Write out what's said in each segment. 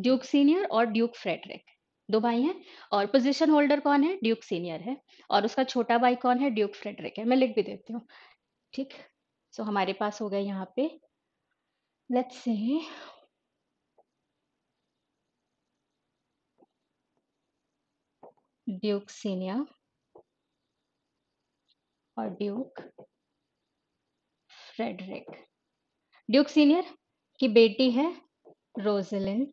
Duke senior और Duke Frederick दो भाई हैं और पोजीशन होल्डर कौन है ड्यूक सीनियर है और उसका छोटा भाई कौन है ड्यूक फ्रेडरिक है मैं लिख भी देती हूँ ठीक सो so, हमारे पास हो गए यहाँ पे लेट्स से ड्यूक सीनियर और ड्यूक फ्रेडरिक ड्यूक सीनियर की बेटी है रोजलिन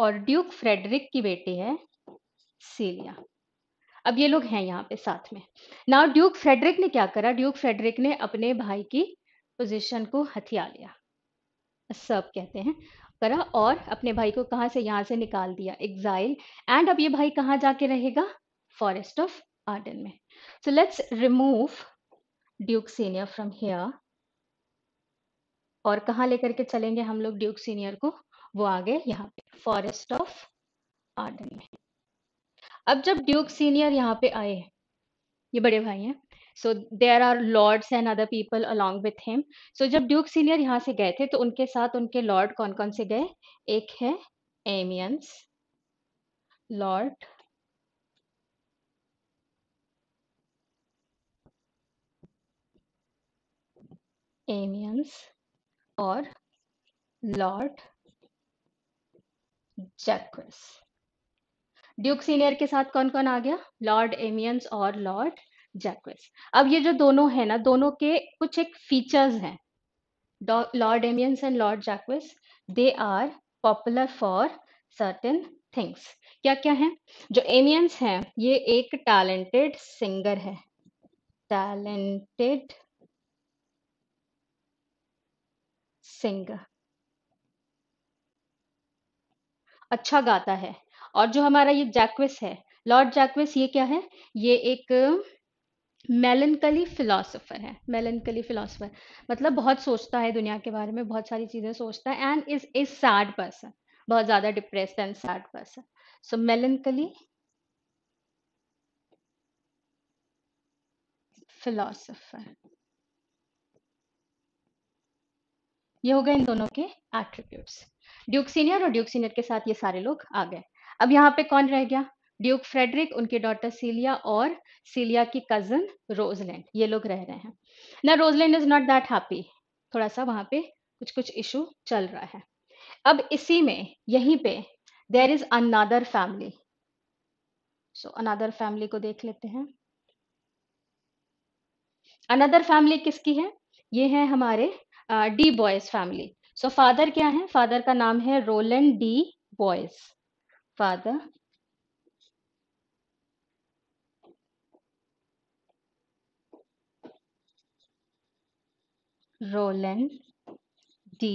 और ड्यूक फ्रेडरिक की बेटी है सीलिया अब ये लोग हैं यहाँ पे साथ में नाउ ड्यूक फ्रेडरिक ने क्या करा ड्यूक फ्रेडरिक ने अपने भाई की पोजीशन को हथिया लिया सब कहते हैं करा और अपने भाई को कहा से यहां से निकाल दिया एग्जाइल एंड अब ये भाई कहाँ जाके रहेगा फॉरेस्ट ऑफ आर्डन में so let's remove Duke senior from here और कहा लेकर के चलेंगे हम लोग ड्यूक सीनियर को वो आ गए यहाँ पे फॉरेस्ट ऑफ आर्डन में अब जब ड्यूक सीनियर यहाँ पे आए ये बड़े भाई हैं so there are lords and other people along with him so जब ड्यूक सीनियर यहाँ से गए थे तो उनके साथ उनके लॉर्ड कौन कौन से गए एक है एमियंस लॉर्ड एमियंस और लॉर्ड जैक ड्यूक सीनियर के साथ कौन कौन आ गया लॉर्ड एमियंस और लॉर्ड जैक्विस अब ये जो दोनों है ना दोनों के कुछ एक फीचर्स हैं Lord Amiens and Lord Jaques they are popular for certain things क्या क्या है जो एमियंस हैं ये एक टैलेंटेड सिंगर है टैलेंटेड सिंगर अच्छा गाता है और जो हमारा ये जैक्विस है लॉर्ड जैक्विस ये क्या है ये एक मेलनकली फिलोसोफर है मेलनकली फिलोसोफर मतलब बहुत सोचता है दुनिया के बारे में बहुत सारी चीज़ें सोचता है and is a sad person बहुत ज़्यादा depress and sad person so melancholy philosopher ये हो गए इन दोनों के एट्रीब्यूट्स ड्यूक सीनियर और ड्यूक सीनियर के साथ ये सारे लोग आ गए अब यहाँ पे कौन रह गया ड्यूक फ्रेडरिक उनके डॉटर सीलिया और सीलिया की कजन रोजलैंड ये लोग रह रहे हैं ना Rosalind is not that happy थोड़ा सा वहां पे कुछ कुछ इशू चल रहा है अब इसी में यहीं पे there is another family so another family को देख लेते हैं अनदर फैमिली किसकी है ये है हमारे de Boys family so father क्या है फादर का नाम है Rowland de Boys father Rowland de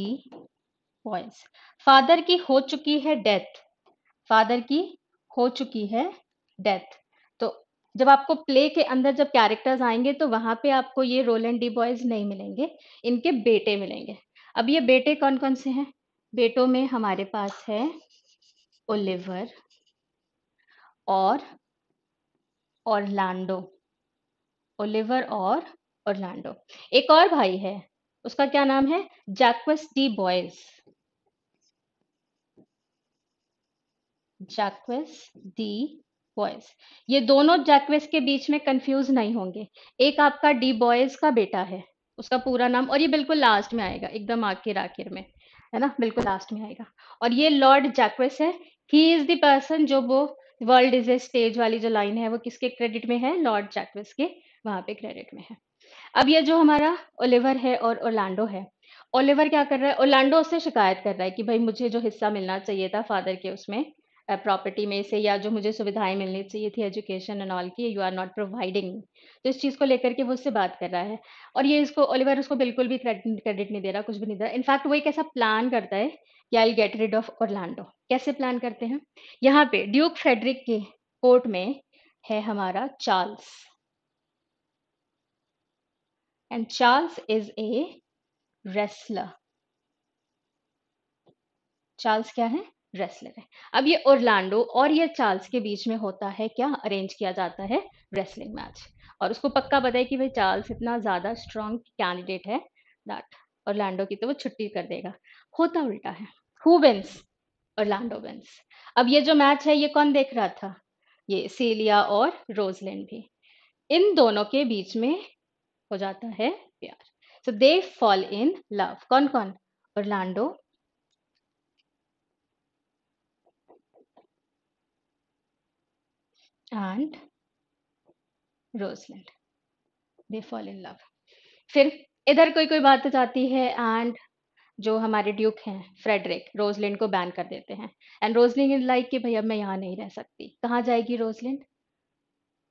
Boys father की हो चुकी है डेथ फादर की हो चुकी है डेथ तो जब आपको प्ले के अंदर जब कैरेक्टर्स आएंगे तो वहां पे आपको ये रोलेंड डी बॉयज नहीं मिलेंगे इनके बेटे मिलेंगे अब ये बेटे कौन कौन से हैं बेटों में हमारे पास है ओलिवर और ओरलांडो ओलिवर और ओरलांडो एक और भाई है उसका क्या नाम है Jaques de Boys Jaques de Boys ये दोनों जैक्वेस के बीच में कंफ्यूज नहीं होंगे एक आपका डी बॉयज का बेटा है उसका पूरा नाम और ये बिल्कुल लास्ट में आएगा एकदम आखिर आखिर में है ना बिल्कुल लास्ट में आएगा और ये लॉर्ड जैक्वेस है ही इज द पर्सन जो वो वर्ल्ड इज ए स्टेज वाली जो लाइन है वो किसके क्रेडिट में है लॉर्ड जैक्वेस के वहां पे क्रेडिट में है अब ये जो हमारा ओलिवर है और ओलांडो है ओलिवर क्या कर रहा है ओलांडो उससे शिकायत कर रहा है कि भाई मुझे जो हिस्सा मिलना चाहिए था फादर के उसमें प्रॉपर्टी में से या जो मुझे सुविधाएं मिलनी चाहिए थी एजुकेशन एंड ऑल की यू आर नॉट प्रोवाइडिंग तो इस चीज़ को लेकर के वो उससे बात कर रहा है और ये इसको ओलिवर उसको बिल्कुल भी क्रेडिट नहीं दे रहा कुछ भी नहीं दे रहा इनफैक्ट वो एक ऐसा प्लान करता है कि I get rid of Orlando कैसे प्लान करते हैं यहाँ पे ड्यूक फ्रेडरिक के कोर्ट में है हमारा Charles and Charles is a wrestler Charles क्या है रेसलर है अब ये ओरलांडो और ये चार्ल्स के बीच में होता है क्या अरेंज किया जाता है रेसलिंग मैच और उसको पक्का पता है कि भाई चार्ल्स इतना ज़्यादा स्ट्रॉन्ग कैंडिडेट है दैट ओरलांडो की तो वो छुट्टी कर देगा होता उल्टा है हु विंस ओरलांडो विंस अब ये जो मैच है ये कौन देख रहा था ये सीलिया और रोजलैंड भी इन दोनों के बीच में हो जाता है प्यार सो दे फॉल इन लव कौन कौन Orlando and Rosalind they fall in love फिर इधर कोई कोई बात जाती है एंड जो हमारे ड्यूक हैं फ्रेडरिक रोजलिन को बैन कर देते हैं एंड रोजलिन इज लाइक कि भाई अब मैं यहाँ नहीं रह सकती कहाँ जाएगी रोजलिन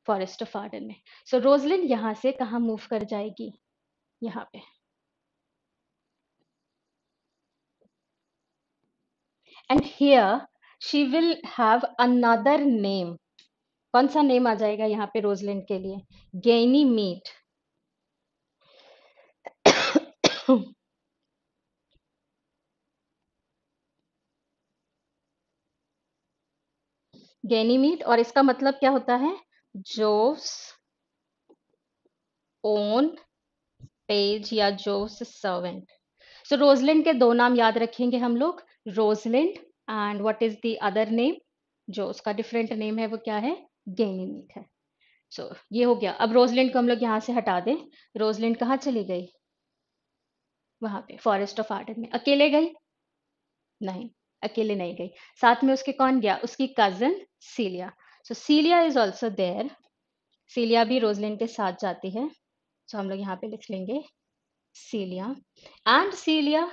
फॉरेस्ट ऑफ आर्डन में सो so, रोजलिन यहाँ से कहाँ मूव कर जाएगी यहाँ पे and here she will have another name कौन सा नेम आ जाएगा यहाँ पे रोजलैंड के लिए गैनी मीट गैनीमीट और इसका मतलब क्या होता है जोस ओन पेज या जोस सर्वेंट सो रोजलैंड के दो नाम याद रखेंगे हम लोग Rosalind and what is the other name जो उसका डिफरेंट नेम है वो क्या है गेन यूनिट है सो so, ये हो गया अब रोजलैंड को हम लोग यहाँ से हटा दें रोजलैंड कहाँ चली गई वहां पे फॉरेस्ट ऑफ आर्डन में अकेले गई नहीं अकेले नहीं गई साथ में उसके कौन गया उसकी cousin Celia so Celia is also there Celia भी रोजलैंड के साथ जाती है सो so, हम लोग यहाँ पे लिख लेंगे सीलिया एंड सीलिया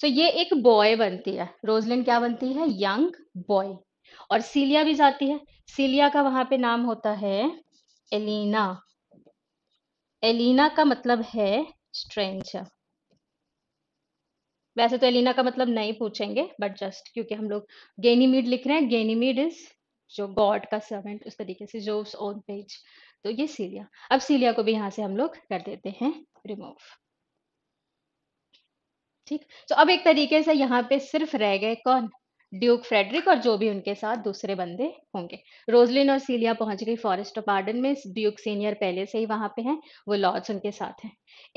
सो ये एक बॉय बनती है रोजलैंड क्या बनती है यंग बॉय और सीलिया भी जाती है सीलिया का वहां पे नाम होता है एलिना एलिना का मतलब है स्ट्रेंज वैसे तो एलिना का मतलब नहीं पूछेंगे बट जस्ट क्योंकि हम लोग गेनीमीड लिख रहे हैं गेनीमीड इज जो गॉड का सर्वेंट उस तरीके से जो ओन पेज तो ये सीलिया अब सीलिया को भी यहाँ से हम लोग कर देते हैं रिमूव ठीक तो so, अब एक तरीके से यहाँ पे सिर्फ रह गए कौन ड्यूक फ्रेडरिक और जो भी उनके साथ दूसरे बंदे होंगे रोजलिन और सीलिया पहुंच गई फॉरेस्ट ऑफ आर्डन में ड्यूक सीनियर पहले से ही वहां पे हैं वो लॉर्ड्स उनके साथ हैं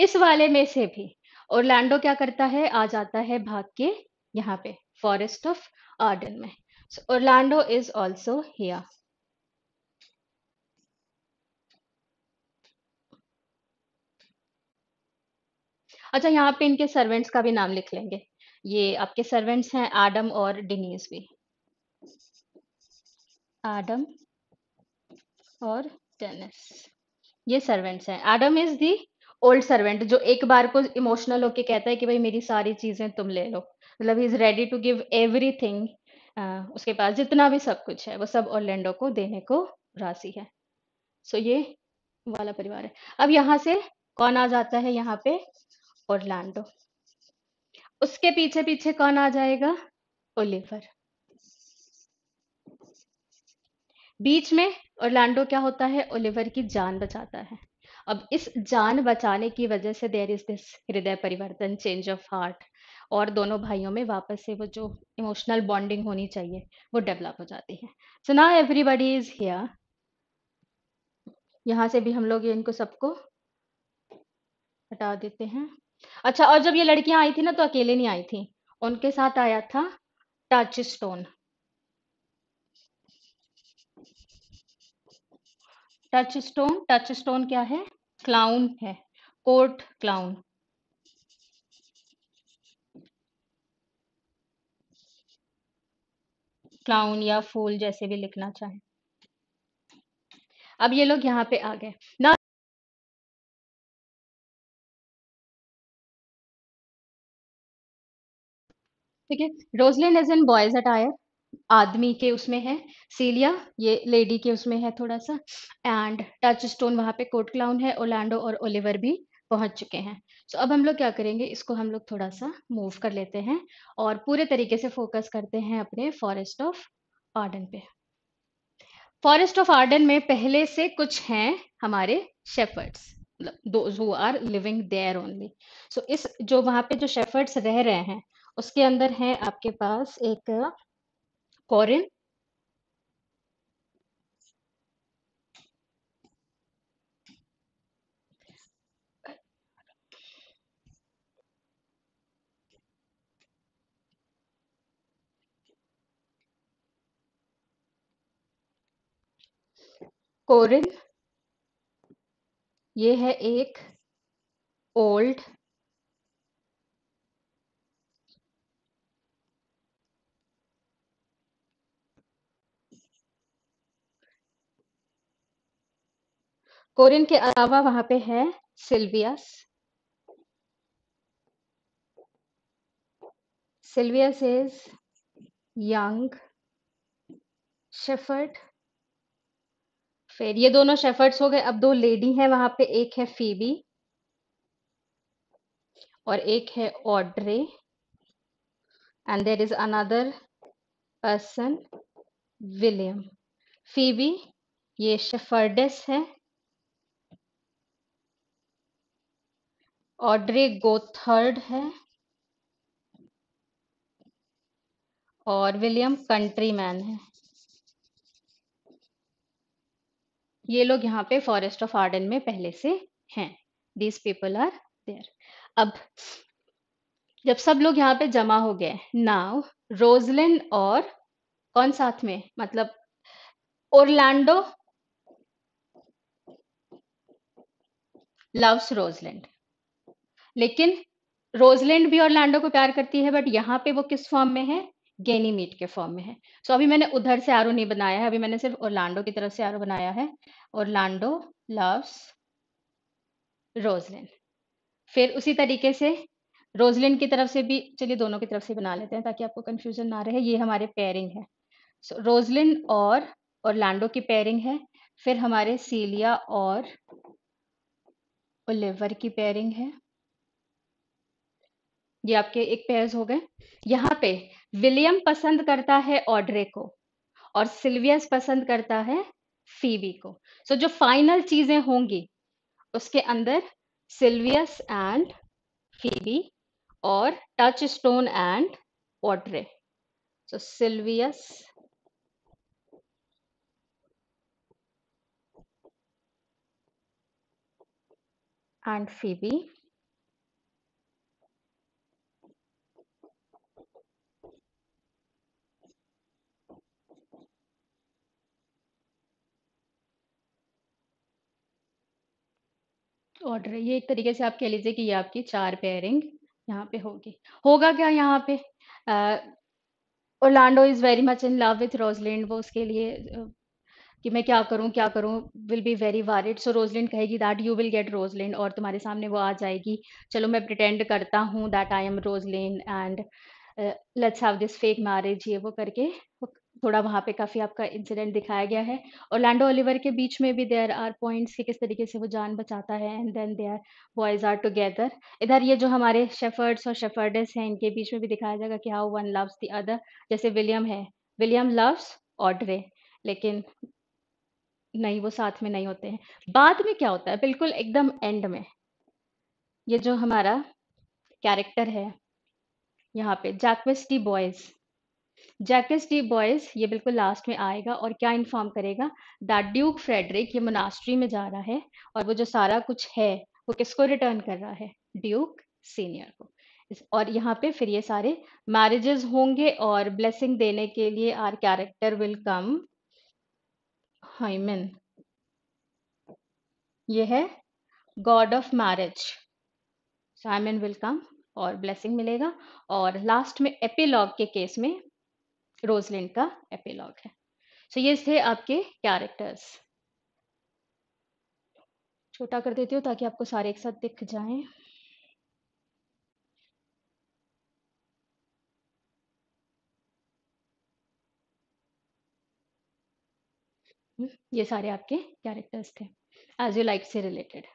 इस वाले में से भी ओरलैंडो क्या करता है आ जाता है भाग के यहाँ पे फॉरेस्ट ऑफ आर्डन में ओरलैंडो इज ऑल्सो हिया अच्छा यहाँ पे इनके सर्वेंट्स का भी नाम लिख लेंगे ये आपके सर्वेंट्स हैं आडम और डिनीस भी आडम और डेनिस ये सर्वेंट्स हैं Adam is the old servant जो एक बार को इमोशनल होके कहता है कि भाई मेरी सारी चीजें तुम ले लो मतलब is ready to give everything उसके पास जितना भी सब कुछ है वो सब ओलैंडो को देने को राजी है सो so, ये वाला परिवार है अब यहाँ से कौन आ जाता है यहाँ पे ओरलैंडो उसके पीछे पीछे कौन आ जाएगा ओलिवर बीच में ओरलैंडो क्या होता है ओलिवर की जान बचाता है अब इस जान बचाने की वजह से देर इज दिस हृदय परिवर्तन चेंज ऑफ हार्ट और दोनों भाइयों में वापस से वो जो इमोशनल बॉन्डिंग होनी चाहिए वो डेवलप हो जाती है सो ना एवरीबडी इज हियर यहां से भी हम लोग इनको सबको हटा देते हैं अच्छा और जब ये लड़कियां आई थी ना तो अकेले नहीं आई थी उनके साथ आया था Touchstone Touchstone Touchstone क्या है क्लाउन है कोर्ट क्लाउन क्लाउन या फूल जैसे भी लिखना चाहे अब ये लोग यहां पे आ गए ना ठीक है Rosalind is in boys attire आदमी के उसमें है सीलिया ये लेडी के उसमें है थोड़ा सा एंड टच स्टोन वहां पे कोट क्लाउन है ओलैंडो और ओलिवर भी पहुंच चुके हैं सो so, अब हम लोग क्या करेंगे इसको हम लोग थोड़ा सा मूव कर लेते हैं और पूरे तरीके से फोकस करते हैं अपने फॉरेस्ट ऑफ आर्डन पे फॉरेस्ट ऑफ आर्डन में पहले से कुछ हैं हमारे शेफर्ड्स मतलब दो are living there only so इस जो वहां पे जो शेफर्ड्स रह रहे हैं उसके अंदर है आपके पास एक कॉरिन कोरिन ये है एक ओल्ड कोरियन के अलावा वहां पे है Silvius Silvius is young shepherd फिर ये दोनों शेफर्ड्स हो गए अब दो लेडी हैं वहां पे एक है फीबी और एक है Audrey and there is another person William Phoebe ये शेफर्डेस है ऑड्रे गोथर्ड है और विलियम कंट्रीमैन है ये लोग यहाँ पे फॉरेस्ट ऑफ आर्डन में पहले से हैं दीज पीपल आर देयर अब जब सब लोग यहाँ पे जमा हो गए नाव रोजलिन और कौन साथ में मतलब ओरलैंडो लव्स रोजलैंड लेकिन रोजलैंड भी ऑर्लैंडो को प्यार करती है बट यहाँ पे वो किस फॉर्म में है गेनी मीट के फॉर्म में है सो so, अभी मैंने उधर से आरो नहीं बनाया है अभी मैंने सिर्फ ओरलांडो की तरफ से आरो बनाया है ओरलांडो लव्स रोजलिन फिर उसी तरीके से रोजलिन की तरफ से भी चलिए दोनों की तरफ से बना लेते हैं ताकि आपको कंफ्यूजन ना रहे ये हमारे पेयरिंग है सो so, रोजलिन और ओरलांडो की पेयरिंग है फिर हमारे सीलिया और ओलिवर की पेयरिंग है ये आपके एक पेयर्स हो गए यहाँ पे विलियम पसंद करता है ऑड्रे को और सिल्वियस पसंद करता है फीबी को सो so, जो फाइनल चीजें होंगी उसके अंदर सिल्वियस एंड फीबी और Touchstone and Audrey so Silvius and Phoebe order है ये एक तरीके से आप कह लीजिए कि ये आपकी चार पेयरिंग यहाँ पे होगी होगा क्या यहाँ पे Orlando is very much in love with Rosalind वो उसके लिए कि मैं क्या करूं क्या करूं will be very worried so Rosalind कहेगी that you will get Rosalind और तुम्हारे सामने वो आ जाएगी चलो मैं प्रिटेंड करता हूँ that I am Rosalind and let's have this fake marriage ये वो करके थोड़ा वहाँ पे काफ़ी आपका इंसिडेंट दिखाया गया है और लैंडो ओलिवर के बीच में भी देयर आर पॉइंट्स कि किस तरीके से वो जान बचाता है and then their boys are together इधर ये जो हमारे शेफर्ड्स और शेफर्डेस हैं इनके बीच में भी दिखाया जाएगा कि how one loves the other जैसे विलियम है विलियम लव्स ऑड्रे लेकिन नहीं वो साथ में नहीं होते हैं बाद में क्या होता है बिल्कुल एकदम एंड में ये जो हमारा कैरेक्टर है यहाँ पे Jaques de Boys Jaques de Boys ये बिल्कुल लास्ट में आएगा और क्या इन्फॉर्म करेगा दैट ड्यूक फ्रेडरिक ये मोनास्ट्री में जा रहा है और वो जो सारा कुछ है वो किसको रिटर्न कर रहा है ड्यूक सीनियर को और यहाँ पे फिर ये सारे मैरिजेस होंगे और ब्लेसिंग देने के लिए our character will come Hymen ये है god of marriage Hymen will come और ब्लेसिंग मिलेगा और लास्ट में एपिलॉग के केस में रोजलिन का एपिलॉग है सो so, ये थे आपके कैरेक्टर्स छोटा कर देती हूँ ताकि आपको सारे एक साथ दिख जाएं ये सारे आपके कैरेक्टर्स थे एज यू लाइक से रिलेटेड